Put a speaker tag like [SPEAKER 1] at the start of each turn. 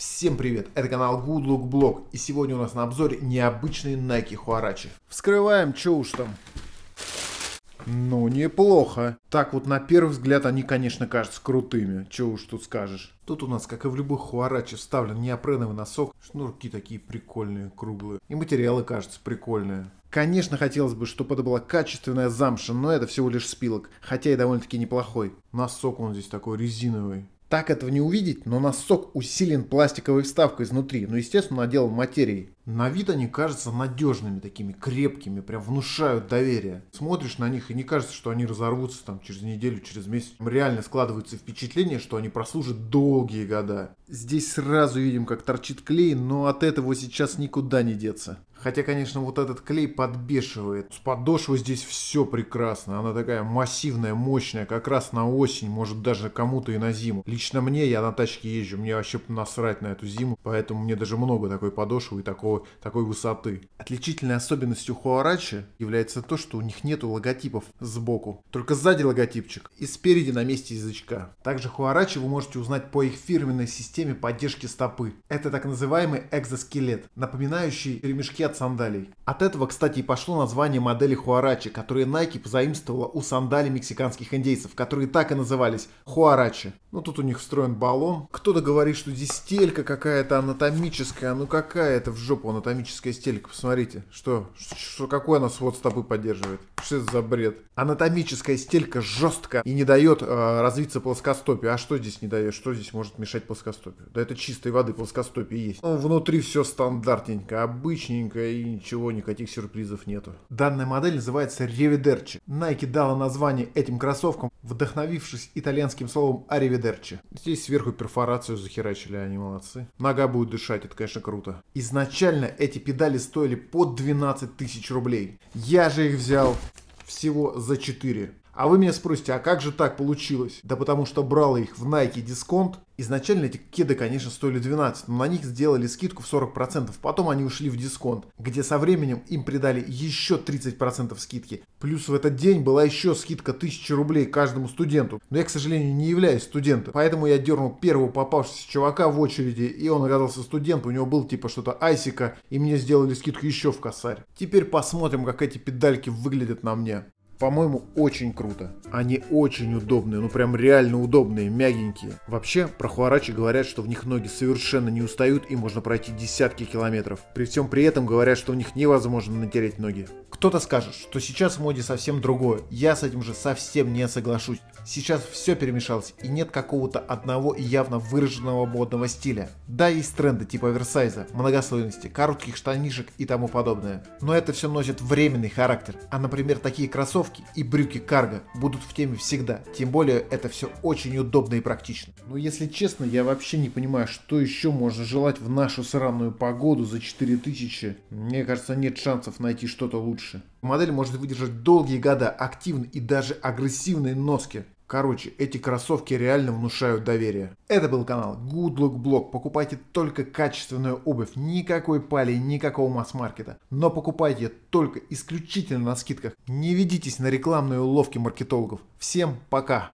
[SPEAKER 1] Всем привет, это канал Good Look Blog и сегодня у нас на обзоре необычный Nike Huarachi. Вскрываем, что уж там. Ну, неплохо. Так вот, на первый взгляд, они, конечно, кажутся крутыми. Чего уж тут скажешь. Тут у нас, как и в любых хуараче, вставлен неопреновый носок. Шнурки такие прикольные, круглые. И материалы, кажутся прикольные. Конечно, хотелось бы, чтобы это была качественная замша, но это всего лишь спилок. Хотя и довольно-таки неплохой. Носок он здесь такой резиновый. Так этого не увидеть, но носок усилен пластиковой вставкой изнутри, Но, ну, естественно наделан материей. На вид они кажутся надежными, такими крепкими, прям внушают доверие. Смотришь на них и не кажется, что они разорвутся там через неделю, через месяц. Реально складывается впечатление, что они прослужат долгие года. Здесь сразу видим, как торчит клей, но от этого сейчас никуда не деться. Хотя, конечно, вот этот клей подбешивает. С подошвы здесь все прекрасно. Она такая массивная, мощная, как раз на осень, может даже кому-то и на зиму. Лично мне, я на тачке езжу, мне вообще насрать на эту зиму, поэтому мне даже много такой подошвы и такого, такой высоты. Отличительной особенностью Хуарачи является то, что у них нету логотипов сбоку. Только сзади логотипчик и спереди на месте язычка. Также Хуарачи вы можете узнать по их фирменной системе поддержки стопы. Это так называемый экзоскелет, напоминающий ремешки от от сандалий. От этого, кстати, и пошло название модели хуарачи, которые Nike позаимствовала у сандалий мексиканских индейцев, которые так и назывались хуарачи. Ну тут у них встроен баллон. Кто-то говорит, что здесь стелька какая-то анатомическая. Ну какая это в жопу анатомическая стелька, посмотрите. Что, что какой она свод с тобой поддерживает? что это за бред? Анатомическая стелька жесткая и не дает э, развиться плоскостопию. А что здесь не дает? Что здесь может мешать плоскостопию? Да это чистой воды плоскостопие есть. Но ну, внутри все стандартненько, обычненько и ничего, никаких сюрпризов нету. Данная модель называется Ревидерчи. Nike дала название этим кроссовкам, вдохновившись итальянским словом Arrivederci. Здесь сверху перфорацию захерачили, они молодцы. Нога будет дышать, это, конечно, круто. Изначально эти педали стоили под 12 тысяч рублей. Я же их взял всего за 4 а вы меня спросите, а как же так получилось? Да потому что брала их в Nike дисконт. Изначально эти кеды, конечно, стоили 12, но на них сделали скидку в 40%. Потом они ушли в дисконт, где со временем им придали еще 30% скидки. Плюс в этот день была еще скидка 1000 рублей каждому студенту. Но я, к сожалению, не являюсь студентом, поэтому я дернул первого попавшегося чувака в очереди, и он оказался студент, у него был типа что-то айсика, и мне сделали скидку еще в косарь. Теперь посмотрим, как эти педальки выглядят на мне. По-моему, очень круто. Они очень удобные, ну прям реально удобные, мягенькие. Вообще, про хуарачи говорят, что в них ноги совершенно не устают и можно пройти десятки километров. При всем при этом говорят, что в них невозможно натереть ноги. Кто-то скажет, что сейчас в моде совсем другое. Я с этим же совсем не соглашусь. Сейчас все перемешалось и нет какого-то одного явно выраженного модного стиля. Да, есть тренды типа оверсайза, многослойности, коротких штанишек и тому подобное. Но это все носит временный характер. А, например, такие кроссовки кроссовки и брюки карго будут в теме всегда. Тем более это все очень удобно и практично. Но ну, если честно, я вообще не понимаю, что еще можно желать в нашу сраную погоду за 4000. Мне кажется, нет шансов найти что-то лучше. Модель может выдержать долгие года активные и даже агрессивные носки. Короче, эти кроссовки реально внушают доверие. Это был канал Good Look Blog. Покупайте только качественную обувь, никакой пали, никакого масс-маркета. Но покупайте только исключительно на скидках. Не ведитесь на рекламные уловки маркетологов. Всем пока!